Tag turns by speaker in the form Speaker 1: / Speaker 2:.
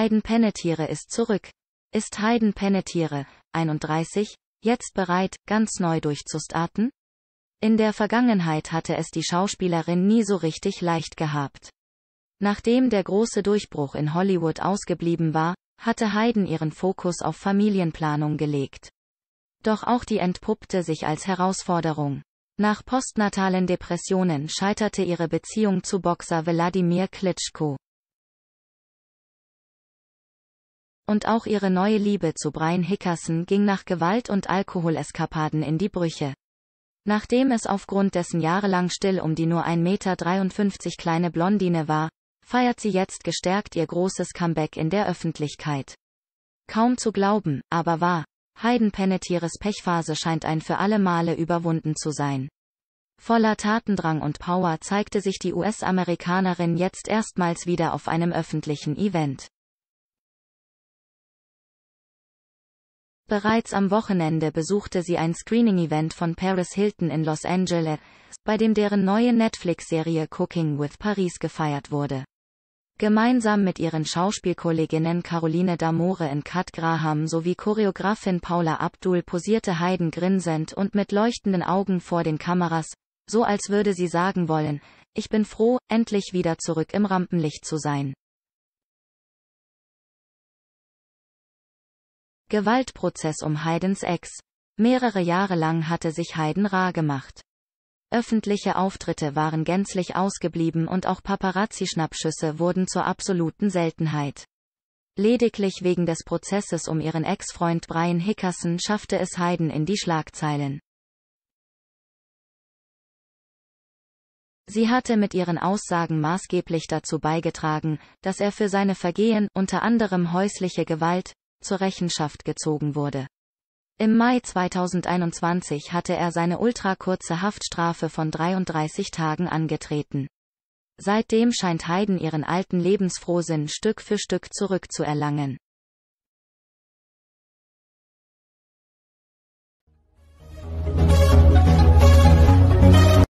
Speaker 1: Hayden Pennetiere ist zurück. Ist Hayden Pennetiere, 31, jetzt bereit, ganz neu durchzustarten? In der Vergangenheit hatte es die Schauspielerin nie so richtig leicht gehabt. Nachdem der große Durchbruch in Hollywood ausgeblieben war, hatte Hayden ihren Fokus auf Familienplanung gelegt. Doch auch die entpuppte sich als Herausforderung. Nach postnatalen Depressionen scheiterte ihre Beziehung zu Boxer Wladimir Klitschko. Und auch ihre neue Liebe zu Brian Hickerson ging nach Gewalt- und Alkoholeskapaden in die Brüche. Nachdem es aufgrund dessen jahrelang still um die nur 1,53 Meter kleine Blondine war, feiert sie jetzt gestärkt ihr großes Comeback in der Öffentlichkeit. Kaum zu glauben, aber wahr. Heiden Panettiers Pechphase scheint ein für alle Male überwunden zu sein. Voller Tatendrang und Power zeigte sich die US-Amerikanerin jetzt erstmals wieder auf einem öffentlichen Event. Bereits am Wochenende besuchte sie ein Screening-Event von Paris Hilton in Los Angeles, bei dem deren neue Netflix-Serie Cooking with Paris gefeiert wurde. Gemeinsam mit ihren Schauspielkolleginnen Caroline Damore und Kat Graham sowie Choreografin Paula Abdul posierte Hayden grinsend und mit leuchtenden Augen vor den Kameras, so als würde sie sagen wollen, ich bin froh, endlich wieder zurück im Rampenlicht zu sein. Gewaltprozess um Haydns Ex. Mehrere Jahre lang hatte sich Haydn rar gemacht. Öffentliche Auftritte waren gänzlich ausgeblieben und auch Paparazzi-Schnappschüsse wurden zur absoluten Seltenheit. Lediglich wegen des Prozesses um ihren Ex-Freund Brian Hickerson schaffte es Haydn in die Schlagzeilen. Sie hatte mit ihren Aussagen maßgeblich dazu beigetragen, dass er für seine Vergehen, unter anderem häusliche Gewalt, zur Rechenschaft gezogen wurde. Im Mai 2021 hatte er seine ultrakurze Haftstrafe von 33 Tagen angetreten. Seitdem scheint Haydn ihren alten Lebensfrohsinn Stück für Stück zurückzuerlangen.